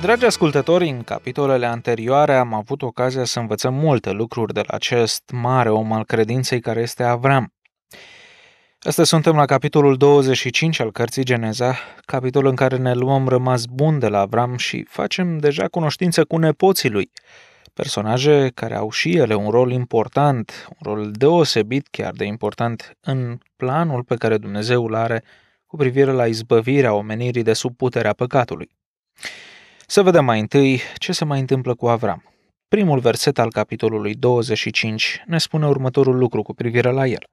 Dragi ascultători, în capitolele anterioare am avut ocazia să învățăm multe lucruri de la acest mare om al credinței care este Avram. Astăzi suntem la capitolul 25 al cărții Geneza, capitol în care ne luăm rămas bun de la Avram și facem deja cunoștință cu nepoții lui, personaje care au și ele un rol important, un rol deosebit chiar de important în planul pe care Dumnezeu îl are cu privire la izbăvirea omenirii de sub puterea păcatului. Să vedem mai întâi ce se mai întâmplă cu Avram. Primul verset al capitolului 25 ne spune următorul lucru cu privire la el.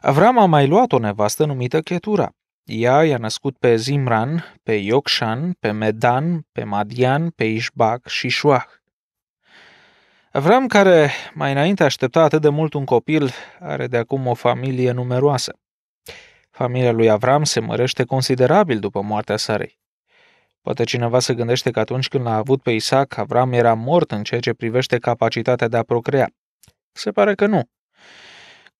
Avram a mai luat o nevastă numită Chetura. Ea i-a născut pe Zimran, pe Iocșan, pe Medan, pe Madian, pe Ișbac și Șuah. Avram, care mai înainte aștepta atât de mult un copil, are de acum o familie numeroasă. Familia lui Avram se mărește considerabil după moartea Sarei. Poate cineva se gândește că atunci când l-a avut pe Isaac, Avram era mort în ceea ce privește capacitatea de a procrea. Se pare că nu.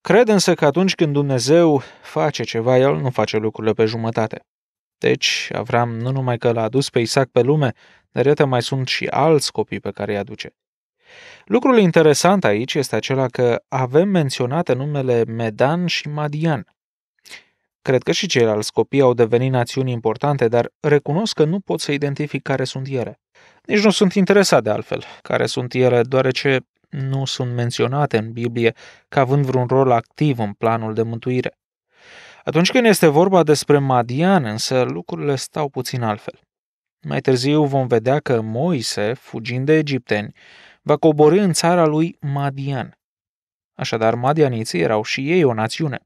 Cred însă că atunci când Dumnezeu face ceva, El nu face lucrurile pe jumătate. Deci, Avram nu numai că l-a adus pe Isaac pe lume, dar iată mai sunt și alți copii pe care îi aduce. Lucrul interesant aici este acela că avem menționate numele Medan și Madian. Cred că și ceilalți copii au devenit națiuni importante, dar recunosc că nu pot să identific care sunt ele. Nici nu sunt interesat de altfel care sunt ele, deoarece nu sunt menționate în Biblie ca având vreun rol activ în planul de mântuire. Atunci când este vorba despre Madian, însă, lucrurile stau puțin altfel. Mai târziu vom vedea că Moise, fugind de egipteni, va coborî în țara lui Madian. Așadar, madianiții erau și ei o națiune.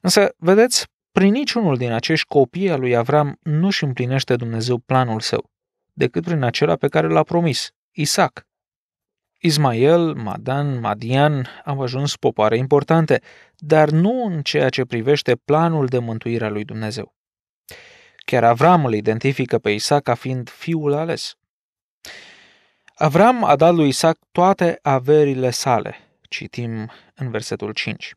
Însă, vedeți, prin niciunul din acești copii al lui Avram nu își împlinește Dumnezeu planul său, decât prin acela pe care l-a promis, Isaac. Ismael, Madan, Madian au ajuns popoare importante, dar nu în ceea ce privește planul de mântuire a lui Dumnezeu. Chiar Avram îl identifică pe Isaac ca fiind fiul ales. Avram a dat lui Isaac toate averile sale, citim în versetul 5.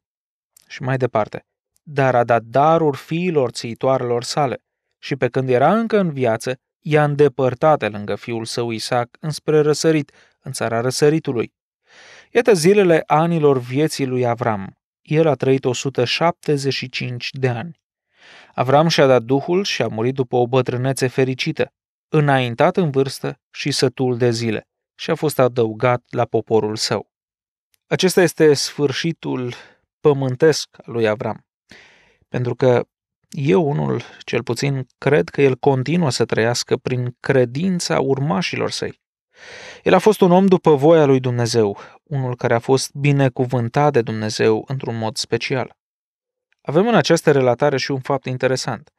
Și mai departe, dar a dat daruri fiilor țitoarelor sale. Și pe când era încă în viață, i-a îndepărtat de lângă fiul său Isaac înspre răsărit, în țara răsăritului. Iată zilele anilor vieții lui Avram. El a trăit 175 de ani. Avram și-a dat duhul și a murit după o bătrânețe fericită, înaintat în vârstă și sătul de zile, și a fost adăugat la poporul său. Acesta este sfârșitul pământesc al lui Avram. Pentru că eu unul, cel puțin, cred că el continuă să trăiască prin credința urmașilor săi. El a fost un om după voia lui Dumnezeu, unul care a fost binecuvântat de Dumnezeu într-un mod special. Avem în această relatare și un fapt interesant.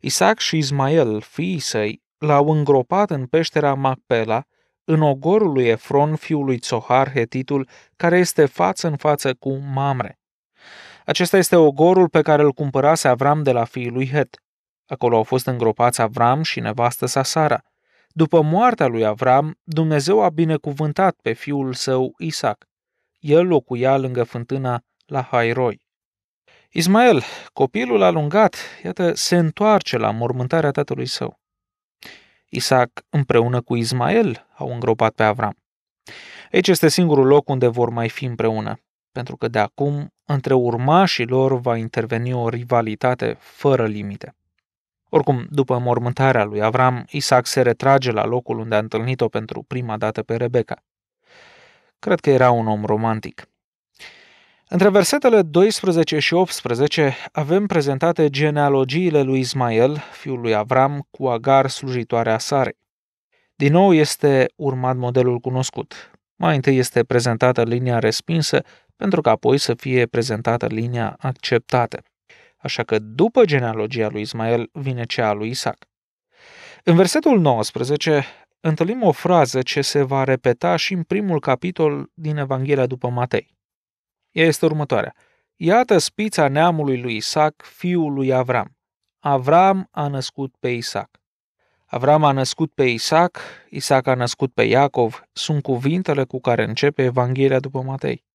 Isaac și Ismael, fiii săi, l-au îngropat în peștera Macpela, în ogorul lui Efron, fiul lui Tsohar, hetitul, care este față în față cu Mamre. Acesta este ogorul pe care îl cumpărase Avram de la fiul lui Het. Acolo au fost îngropați Avram și nevastă sa Sara. După moartea lui Avram, Dumnezeu a binecuvântat pe fiul său Isaac. El locuia lângă fântâna la Hairoi. Ismael, copilul alungat, iată, se întoarce la mormântarea tatălui său. Isaac împreună cu Ismael au îngropat pe Avram. Aici este singurul loc unde vor mai fi împreună, pentru că de acum între urmașii lor va interveni o rivalitate fără limite. Oricum, după mormântarea lui Avram, Isaac se retrage la locul unde a întâlnit-o pentru prima dată pe Rebecca. Cred că era un om romantic. Între versetele 12 și 18 avem prezentate genealogiile lui Ismael, fiul lui Avram, cu Agar, slujitoarea Sarei. Din nou este urmat modelul cunoscut. Mai întâi este prezentată linia respinsă pentru că apoi să fie prezentată linia acceptată. Așa că după genealogia lui Ismael vine cea a lui Isaac. În versetul 19 întâlnim o frază ce se va repeta și în primul capitol din Evanghelia după Matei. Ea este următoarea. Iată spița neamului lui Isaac, fiul lui Avram. Avram a născut pe Isaac. Avram a născut pe Isaac, Isaac a născut pe Iacov, sunt cuvintele cu care începe Evanghelia după Matei.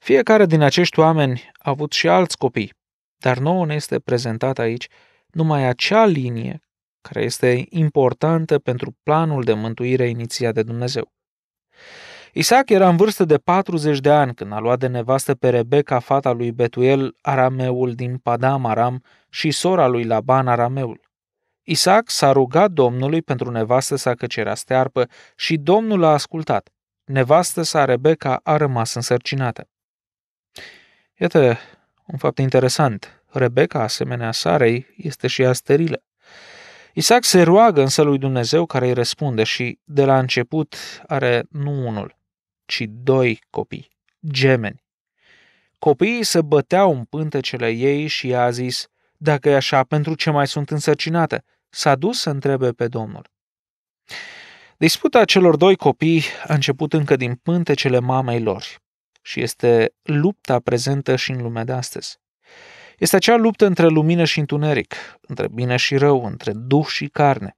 Fiecare din acești oameni a avut și alți copii, dar nouă ne este prezentată aici numai acea linie care este importantă pentru planul de mântuire inițiat de Dumnezeu. Isaac era în vârstă de 40 de ani când a luat de nevastă pe Rebecca, fata lui Betuel, arameul din Padam Aram, și sora lui Laban, arameul. Isaac s-a rugat Domnului pentru nevastă sa că cerea stearpă și Domnul a ascultat. Nevastă sa Rebecca a rămas însărcinată. Iată un fapt interesant. Rebecca, asemenea Sarei, este și ea sterilă. Isaac se roagă însă lui Dumnezeu care îi răspunde și de la început are nu unul, ci doi copii, gemeni. Copiii se băteau în pântecele ei și ea a zis, dacă e așa, pentru ce mai sunt însărcinată? S-a dus să întrebe pe Domnul. Disputa celor doi copii a început încă din pântecele mamei lor și este lupta prezentă și în lumea de astăzi. Este acea luptă între lumină și întuneric, între bine și rău, între duh și carne.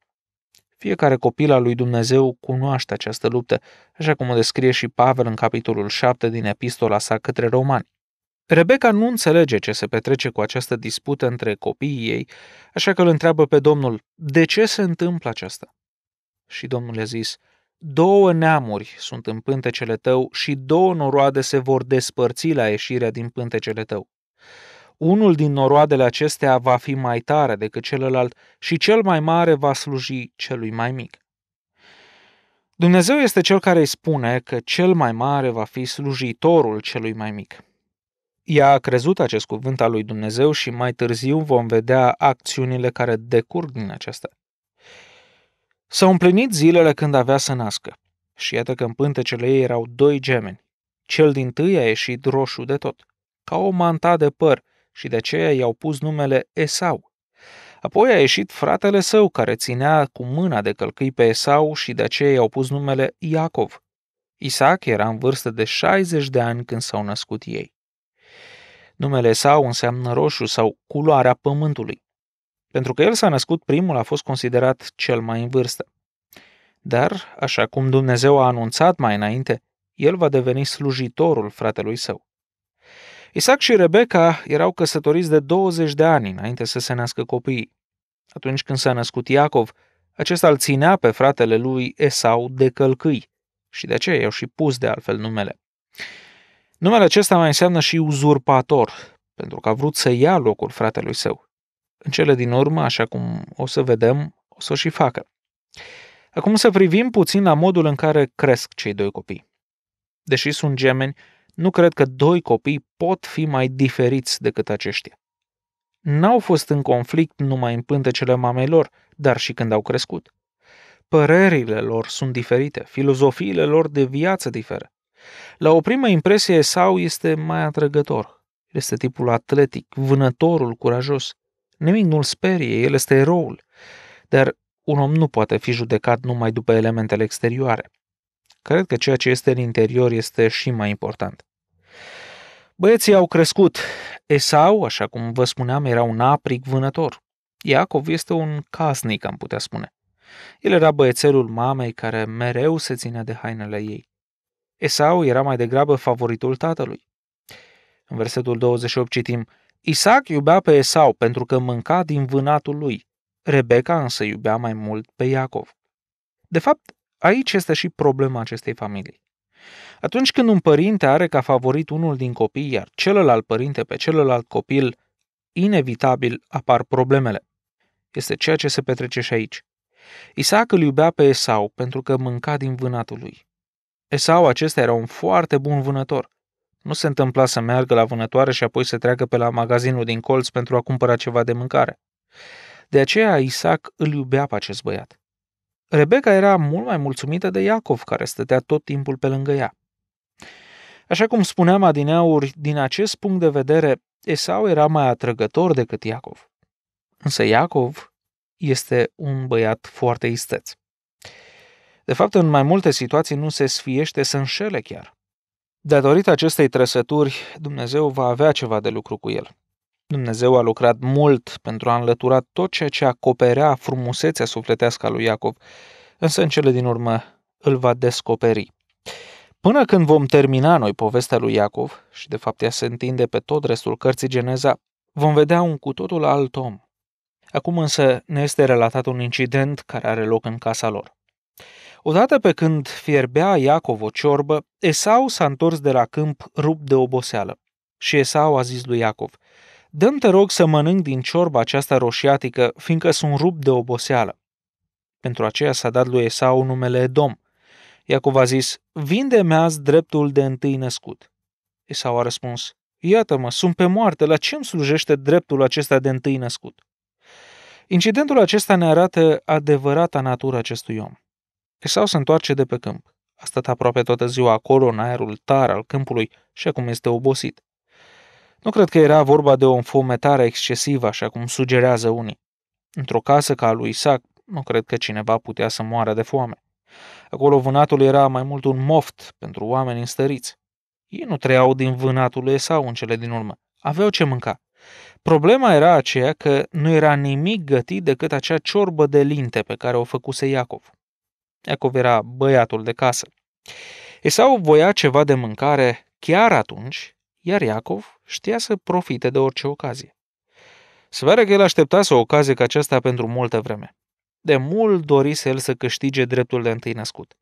Fiecare copil al lui Dumnezeu cunoaște această luptă, așa cum o descrie și Pavel în capitolul 7 din epistola sa către romani. Rebecca nu înțelege ce se petrece cu această dispută între copiii ei, așa că îl întreabă pe Domnul, de ce se întâmplă aceasta? Și Domnul le-a zis, două neamuri sunt în pântecele tău și două noroade se vor despărți la ieșirea din pântecele tău. Unul din noroadele acestea va fi mai tare decât celălalt și cel mai mare va sluji celui mai mic. Dumnezeu este cel care îi spune că cel mai mare va fi slujitorul celui mai mic. Ea a crezut acest cuvânt al lui Dumnezeu și mai târziu vom vedea acțiunile care decurg din acesta. S-au împlinit zilele când avea să nască. Și iată că în pântecele ei erau doi gemeni. Cel din tâi a ieșit roșu de tot, ca o manta de păr, și de aceea i-au pus numele Esau. Apoi a ieșit fratele său, care ținea cu mâna de călcâi pe Esau și de aceea i-au pus numele Iacov. Isaac era în vârstă de 60 de ani când s-au născut ei. Numele Esau înseamnă roșu sau culoarea pământului. Pentru că el s-a născut primul, a fost considerat cel mai în vârstă. Dar, așa cum Dumnezeu a anunțat mai înainte, el va deveni slujitorul fratelui său. Isaac și Rebecca erau căsătoriți de 20 de ani înainte să se nască copiii. Atunci când s-a născut Iacov, acesta îl ținea pe fratele lui Esau de călcâi și de aceea i-au și pus de altfel numele. Numele acesta mai înseamnă și uzurpator, pentru că a vrut să ia locul fratelui său în cele din urmă, așa cum o să vedem, o să o și facă. Acum să privim puțin la modul în care cresc cei doi copii. Deși sunt gemeni, nu cred că doi copii pot fi mai diferiți decât aceștia. N-au fost în conflict numai în pântecele mamei lor, dar și când au crescut. Părerile lor sunt diferite, filozofiile lor de viață diferă. La o primă impresie sau este mai atrăgător. Este tipul atletic, vânătorul curajos. Nimic nu-l sperie, el este eroul. Dar un om nu poate fi judecat numai după elementele exterioare. Cred că ceea ce este în interior este și mai important. Băieții au crescut. Esau, așa cum vă spuneam, era un apric vânător. Iacov este un casnic, am putea spune. El era băiețelul mamei care mereu se ținea de hainele ei. Esau era mai degrabă favoritul tatălui. În versetul 28 citim, Isaac iubea pe Esau pentru că mânca din vânatul lui. Rebecca însă iubea mai mult pe Iacov. De fapt, aici este și problema acestei familii. Atunci când un părinte are ca favorit unul din copii, iar celălalt părinte pe celălalt copil, inevitabil apar problemele. Este ceea ce se petrece și aici. Isaac îl iubea pe Esau pentru că mânca din vânatul lui. Esau acesta era un foarte bun vânător. Nu se întâmpla să meargă la vânătoare și apoi să treacă pe la magazinul din colț pentru a cumpăra ceva de mâncare. De aceea Isaac îl iubea pe acest băiat. Rebecca era mult mai mulțumită de Iacov, care stătea tot timpul pe lângă ea. Așa cum spuneam adineauri, din acest punct de vedere, Esau era mai atrăgător decât Iacov. Însă Iacov este un băiat foarte isteț. De fapt, în mai multe situații nu se sfiește să înșele chiar. Datorită acestei trăsături, Dumnezeu va avea ceva de lucru cu el. Dumnezeu a lucrat mult pentru a înlătura tot ceea ce acoperea frumusețea sufletească a lui Iacov, însă în cele din urmă îl va descoperi. Până când vom termina noi povestea lui Iacov, și de fapt ea se întinde pe tot restul cărții Geneza, vom vedea un cu totul alt om. Acum însă ne este relatat un incident care are loc în casa lor. Odată pe când fierbea Iacov o ciorbă, Esau s-a întors de la câmp rupt de oboseală. Și Esau a zis lui Iacov, dă te rog să mănânc din ciorba aceasta roșiatică, fiindcă sunt rupt de oboseală. Pentru aceea s-a dat lui Esau numele Edom. Iacov a zis, vinde-mi azi dreptul de întâi născut. Esau a răspuns, iată-mă, sunt pe moarte, la ce îmi slujește dreptul acesta de întâi născut? Incidentul acesta ne arată adevărata natură acestui om. Esau se întoarce de pe câmp. A stat aproape toată ziua acolo, în aerul tar al câmpului și acum este obosit. Nu cred că era vorba de o înfometare excesivă, așa cum sugerează unii. Într-o casă ca a lui Isaac, nu cred că cineva putea să moară de foame. Acolo vânatul era mai mult un moft pentru oameni înstăriți. Ei nu trăiau din vânatul lui Esau în cele din urmă. Aveau ce mânca. Problema era aceea că nu era nimic gătit decât acea ciorbă de linte pe care o făcuse Iacov. Iacov era băiatul de casă. Esau voia ceva de mâncare chiar atunci, iar Iacov știa să profite de orice ocazie. Se pare că el să o ocazie ca aceasta pentru multă vreme. De mult dorise el să câștige dreptul de întâi născut.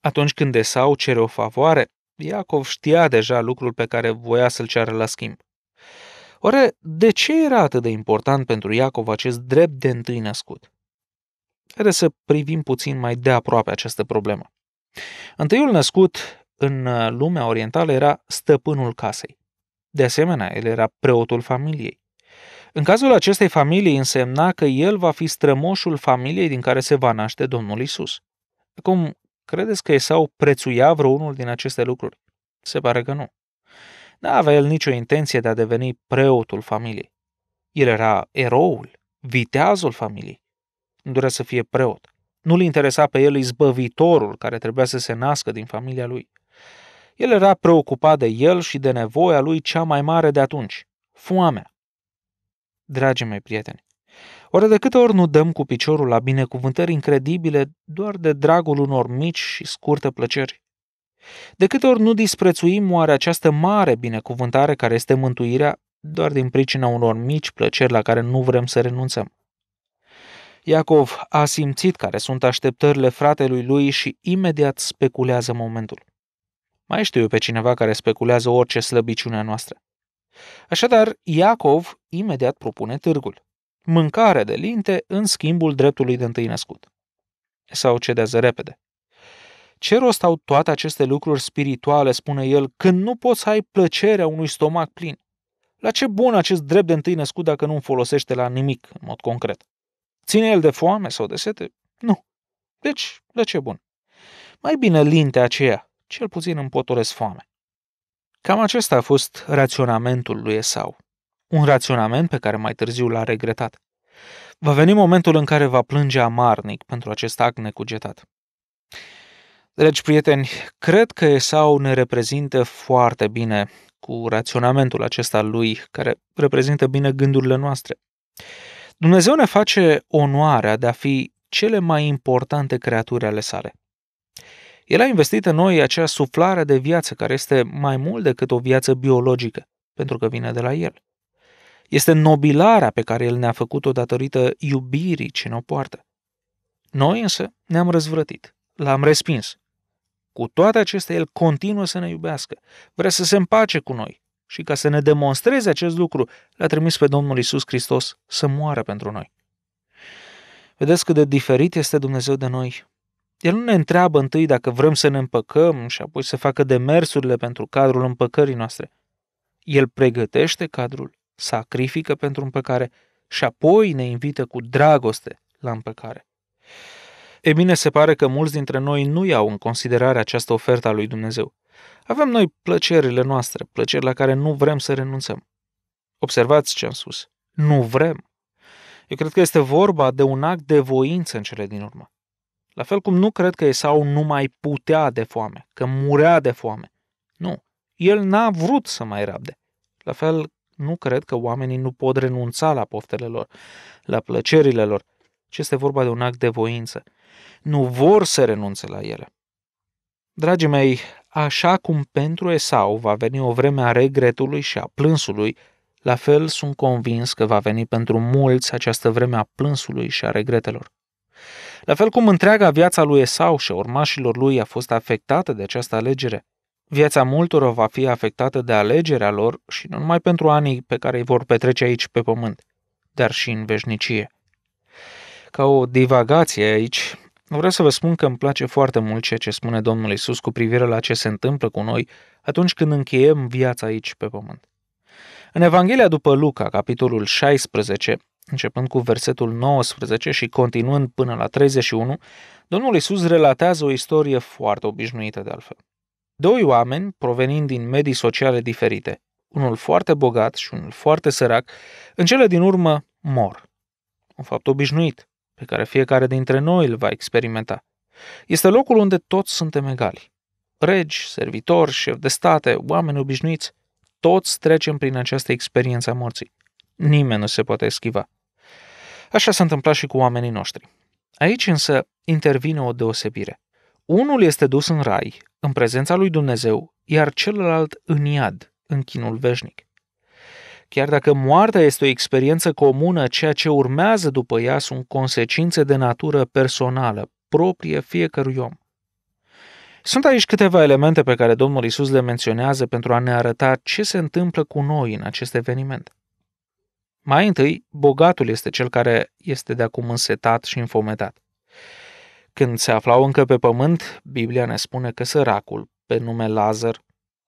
Atunci când Esau cere o favoare, Iacov știa deja lucrul pe care voia să-l ceară la schimb. Oare de ce era atât de important pentru Iacov acest drept de întâi născut? Haideți să privim puțin mai de aproape această problemă. Întâiul născut în uh, lumea orientală era stăpânul casei. De asemenea, el era preotul familiei. În cazul acestei familii însemna că el va fi strămoșul familiei din care se va naște Domnul Isus. Acum, credeți că Esau prețuia vreunul din aceste lucruri? Se pare că nu. Nu avea el nicio intenție de a deveni preotul familiei. El era eroul, viteazul familiei nu dorea să fie preot. Nu-l interesa pe el izbăvitorul care trebuia să se nască din familia lui. El era preocupat de el și de nevoia lui cea mai mare de atunci, foamea. dragi mei prieteni, ori de câte ori nu dăm cu piciorul la binecuvântări incredibile doar de dragul unor mici și scurte plăceri? De câte ori nu disprețuim oare această mare binecuvântare care este mântuirea doar din pricina unor mici plăceri la care nu vrem să renunțăm? Iacov a simțit care sunt așteptările fratelui lui și imediat speculează momentul. Mai știu eu pe cineva care speculează orice slăbiciune a noastră. Așadar, Iacov imediat propune târgul. Mâncare de linte în schimbul dreptului de întâi născut. Sau cedează repede. Ce rost au toate aceste lucruri spirituale, spune el, când nu poți să ai plăcerea unui stomac plin? La ce bun acest drept de întâi născut dacă nu-l folosește la nimic, în mod concret? Ține el de foame sau de sete? Nu. Deci, de ce bun? Mai bine lintea aceea, cel puțin îmi potoresc foame. Cam acesta a fost raționamentul lui Esau. Un raționament pe care mai târziu l-a regretat. Va veni momentul în care va plânge amarnic pentru acest act necugetat. Dragi prieteni, cred că Esau ne reprezintă foarte bine cu raționamentul acesta lui, care reprezintă bine gândurile noastre. Dumnezeu ne face onoarea de a fi cele mai importante creaturi ale sale. El a investit în noi acea suflare de viață care este mai mult decât o viață biologică, pentru că vine de la El. Este nobilarea pe care El ne-a făcut-o datorită iubirii ce ne-o poartă. Noi însă ne-am răzvrătit, l-am respins. Cu toate acestea, El continuă să ne iubească, vrea să se împace cu noi, și ca să ne demonstreze acest lucru, l-a trimis pe Domnul Isus Hristos să moară pentru noi. Vedeți cât de diferit este Dumnezeu de noi. El nu ne întreabă întâi dacă vrem să ne împăcăm și apoi să facă demersurile pentru cadrul împăcării noastre. El pregătește cadrul, sacrifică pentru împăcare și apoi ne invită cu dragoste la împăcare. E bine, se pare că mulți dintre noi nu iau în considerare această ofertă a lui Dumnezeu. Avem noi plăcerile noastre, plăceri la care nu vrem să renunțăm. Observați ce am spus. Nu vrem. Eu cred că este vorba de un act de voință în cele din urmă. La fel cum nu cred că Esau nu mai putea de foame, că murea de foame. Nu. El n-a vrut să mai rabde. La fel, nu cred că oamenii nu pot renunța la poftele lor, la plăcerile lor, ci este vorba de un act de voință. Nu vor să renunțe la ele. Dragii mei, așa cum pentru Esau va veni o vreme a regretului și a plânsului, la fel sunt convins că va veni pentru mulți această vreme a plânsului și a regretelor. La fel cum întreaga viața lui Esau și a urmașilor lui a fost afectată de această alegere, viața multor va fi afectată de alegerea lor și nu numai pentru anii pe care îi vor petrece aici pe pământ, dar și în veșnicie. Ca o divagație aici, Vreau să vă spun că îmi place foarte mult ceea ce spune Domnul Isus cu privire la ce se întâmplă cu noi atunci când încheiem viața aici pe pământ. În Evanghelia după Luca, capitolul 16, începând cu versetul 19 și continuând până la 31, Domnul Isus relatează o istorie foarte obișnuită de altfel. Doi oameni provenind din medii sociale diferite, unul foarte bogat și unul foarte sărac, în cele din urmă mor. Un fapt obișnuit, pe care fiecare dintre noi îl va experimenta. Este locul unde toți suntem egali. Regi, servitori, șef de state, oameni obișnuiți, toți trecem prin această experiență a morții. Nimeni nu se poate schiva. Așa s-a întâmplat și cu oamenii noștri. Aici însă intervine o deosebire. Unul este dus în rai, în prezența lui Dumnezeu, iar celălalt în iad, în chinul veșnic. Chiar dacă moartea este o experiență comună, ceea ce urmează după ea sunt consecințe de natură personală, proprie fiecărui om. Sunt aici câteva elemente pe care Domnul Isus le menționează pentru a ne arăta ce se întâmplă cu noi în acest eveniment. Mai întâi, bogatul este cel care este de acum însetat și înfometat. Când se aflau încă pe pământ, Biblia ne spune că săracul, pe nume Lazar,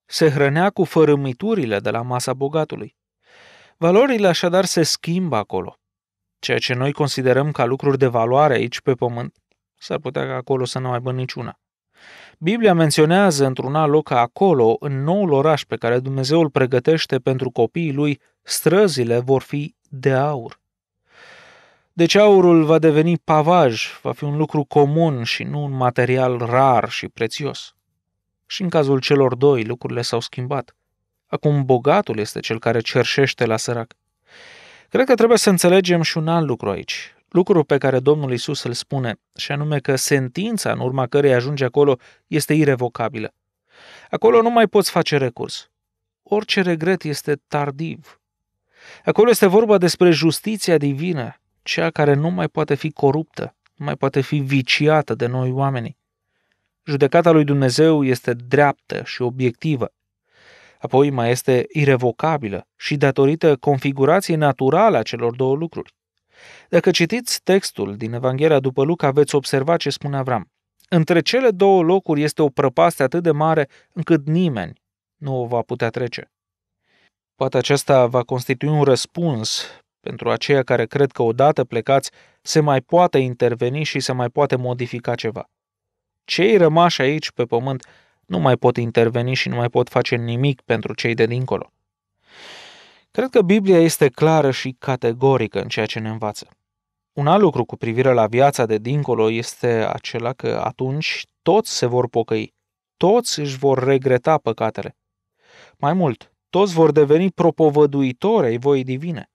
se hrănea cu fărâmiturile de la masa bogatului. Valorile așadar se schimbă acolo. Ceea ce noi considerăm ca lucruri de valoare aici pe pământ, s-ar putea ca acolo să nu aibă niciuna. Biblia menționează într-un alt loc acolo, în noul oraș pe care Dumnezeu îl pregătește pentru copiii lui, străzile vor fi de aur. Deci aurul va deveni pavaj, va fi un lucru comun și nu un material rar și prețios. Și în cazul celor doi, lucrurile s-au schimbat. Acum bogatul este cel care cerșește la sărac. Cred că trebuie să înțelegem și un alt lucru aici, lucru pe care Domnul Isus îl spune, și anume că sentința în urma cărei ajunge acolo este irevocabilă. Acolo nu mai poți face recurs. Orice regret este tardiv. Acolo este vorba despre justiția divină, cea care nu mai poate fi coruptă, nu mai poate fi viciată de noi oamenii. Judecata lui Dumnezeu este dreaptă și obiectivă apoi mai este irevocabilă și datorită configurației naturale a celor două lucruri. Dacă citiți textul din Evanghelia după Luca, veți observa ce spune Avram. Între cele două locuri este o prăpaste atât de mare încât nimeni nu o va putea trece. Poate aceasta va constitui un răspuns pentru aceia care cred că odată plecați se mai poate interveni și se mai poate modifica ceva. Cei rămași aici pe pământ nu mai pot interveni și nu mai pot face nimic pentru cei de dincolo. Cred că Biblia este clară și categorică în ceea ce ne învață. Un alt lucru cu privire la viața de dincolo este acela că atunci toți se vor pocăi, toți își vor regreta păcatele. Mai mult, toți vor deveni propovăduitori ai voii divine.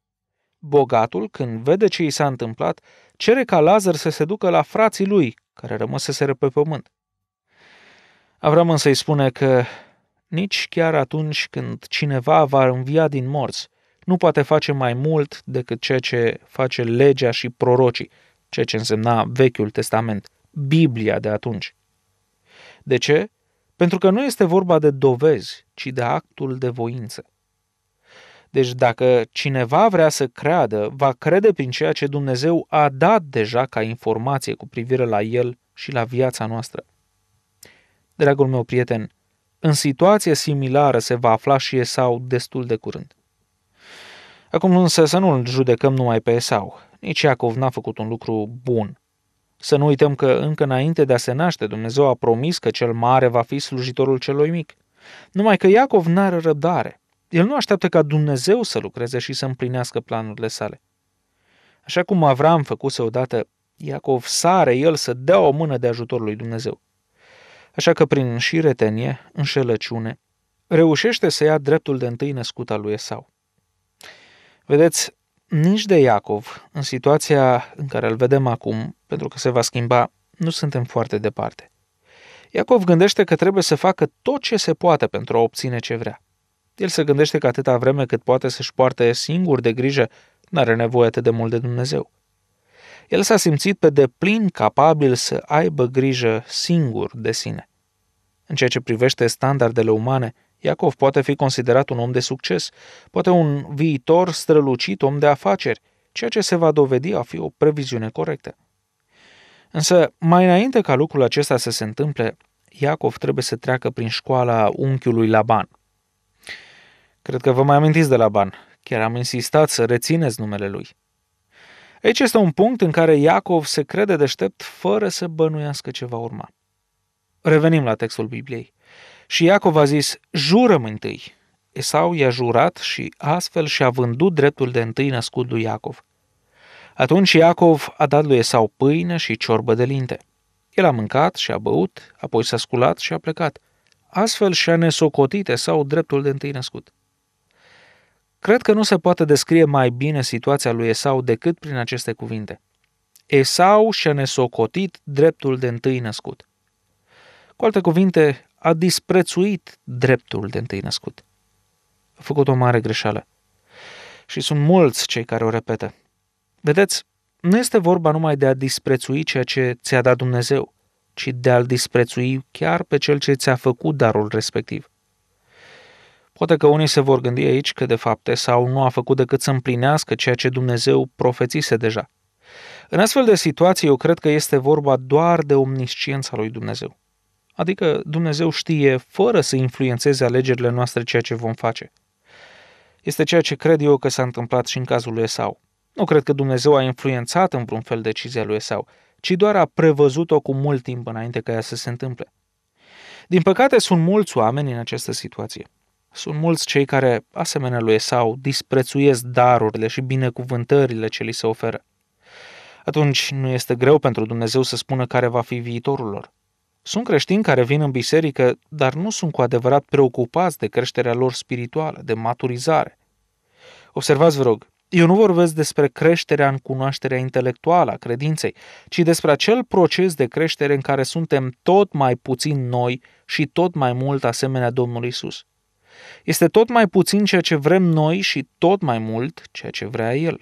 Bogatul, când vede ce i s-a întâmplat, cere ca Lazar să se ducă la frații lui, care rămăseseră pe pământ. Avram însă îi spune că nici chiar atunci când cineva va învia din morți, nu poate face mai mult decât ceea ce face legea și prorocii, ceea ce însemna Vechiul Testament, Biblia de atunci. De ce? Pentru că nu este vorba de dovezi, ci de actul de voință. Deci dacă cineva vrea să creadă, va crede prin ceea ce Dumnezeu a dat deja ca informație cu privire la el și la viața noastră dragul meu prieten, în situație similară se va afla și Esau destul de curând. Acum însă să nu-l judecăm numai pe Esau. Nici Iacov n-a făcut un lucru bun. Să nu uităm că încă înainte de a se naște, Dumnezeu a promis că cel mare va fi slujitorul celui mic. Numai că Iacov n-are răbdare. El nu așteaptă ca Dumnezeu să lucreze și să împlinească planurile sale. Așa cum Avram făcuse odată, Iacov sare el să dea o mână de ajutor lui Dumnezeu așa că prin înșiretenie, înșelăciune, reușește să ia dreptul de întâi născut al lui Esau. Vedeți, nici de Iacov, în situația în care îl vedem acum, pentru că se va schimba, nu suntem foarte departe. Iacov gândește că trebuie să facă tot ce se poate pentru a obține ce vrea. El se gândește că atâta vreme cât poate să-și poarte singur de grijă, n-are nevoie atât de mult de Dumnezeu el s-a simțit pe deplin capabil să aibă grijă singur de sine. În ceea ce privește standardele umane, Iacov poate fi considerat un om de succes, poate un viitor strălucit om de afaceri, ceea ce se va dovedi a fi o previziune corectă. Însă, mai înainte ca lucrul acesta să se întâmple, Iacov trebuie să treacă prin școala unchiului Laban. Cred că vă mai amintiți de Laban, chiar am insistat să rețineți numele lui – Aici este un punct în care Iacov se crede deștept fără să bănuiască ce va urma. Revenim la textul Bibliei. Și Iacov a zis, jurăm întâi. Esau i-a jurat și astfel și-a vândut dreptul de întâi născut lui Iacov. Atunci Iacov a dat lui Esau pâine și ciorbă de linte. El a mâncat și a băut, apoi s-a sculat și a plecat. Astfel și-a nesocotit Esau dreptul de întâi născut. Cred că nu se poate descrie mai bine situația lui Esau decât prin aceste cuvinte. Esau și-a nesocotit dreptul de întâi născut. Cu alte cuvinte, a disprețuit dreptul de întâi născut. A făcut o mare greșeală. Și sunt mulți cei care o repetă. Vedeți, nu este vorba numai de a disprețui ceea ce ți-a dat Dumnezeu, ci de a-l disprețui chiar pe cel ce ți-a făcut darul respectiv. Poate că unii se vor gândi aici că de fapt Esau nu a făcut decât să împlinească ceea ce Dumnezeu profețise deja. În astfel de situații, eu cred că este vorba doar de omnisciența lui Dumnezeu. Adică Dumnezeu știe, fără să influențeze alegerile noastre, ceea ce vom face. Este ceea ce cred eu că s-a întâmplat și în cazul lui Esau. Nu cred că Dumnezeu a influențat în vreun fel decizia lui Esau, ci doar a prevăzut-o cu mult timp înainte ca ea să se întâmple. Din păcate, sunt mulți oameni în această situație. Sunt mulți cei care, asemenea lui Esau, disprețuiesc darurile și binecuvântările ce li se oferă. Atunci nu este greu pentru Dumnezeu să spună care va fi viitorul lor. Sunt creștini care vin în biserică, dar nu sunt cu adevărat preocupați de creșterea lor spirituală, de maturizare. Observați, vă rog, eu nu vorbesc despre creșterea în cunoașterea intelectuală a credinței, ci despre acel proces de creștere în care suntem tot mai puțin noi și tot mai mult asemenea Domnului Isus. Este tot mai puțin ceea ce vrem noi și tot mai mult ceea ce vrea el.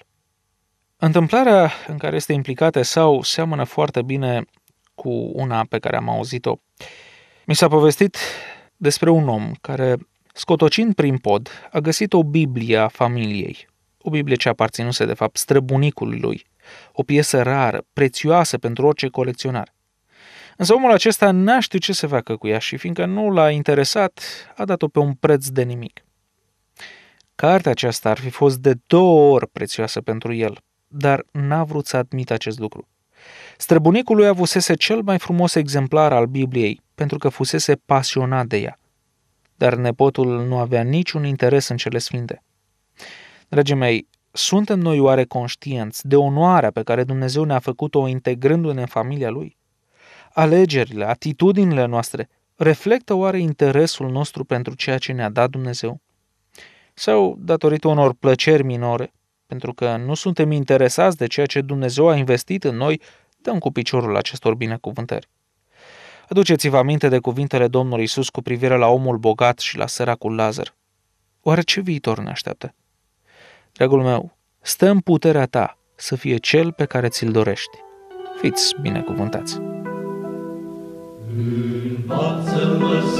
Întâmplarea în care este implicată sau seamănă foarte bine cu una pe care am auzit-o. Mi s-a povestit despre un om care, scotocind prin pod, a găsit o Biblie a familiei, o Biblie ce aparținuse de fapt străbunicului lui, o piesă rară, prețioasă pentru orice colecționar. Însă omul acesta n-a știut ce să facă cu ea și fiindcă nu l-a interesat, a dat-o pe un preț de nimic. Cartea aceasta ar fi fost de două ori prețioasă pentru el, dar n-a vrut să admită acest lucru. Străbunicul lui avusese cel mai frumos exemplar al Bibliei, pentru că fusese pasionat de ea. Dar nepotul nu avea niciun interes în cele sfinte. Dragii mei, suntem noi oare conștienți de onoarea pe care Dumnezeu ne-a făcut-o integrându-ne în familia Lui? Alegerile, atitudinile noastre reflectă oare interesul nostru pentru ceea ce ne-a dat Dumnezeu? Sau datorită unor plăceri minore, pentru că nu suntem interesați de ceea ce Dumnezeu a investit în noi, dăm cu piciorul acestor binecuvântări. Aduceți-vă aminte de cuvintele Domnului Isus cu privire la omul bogat și la săracul Lazar. Oare ce viitor ne așteaptă? Dragul meu, stă în puterea ta să fie cel pe care ți-l dorești. Fiți binecuvântați! Mm, but some was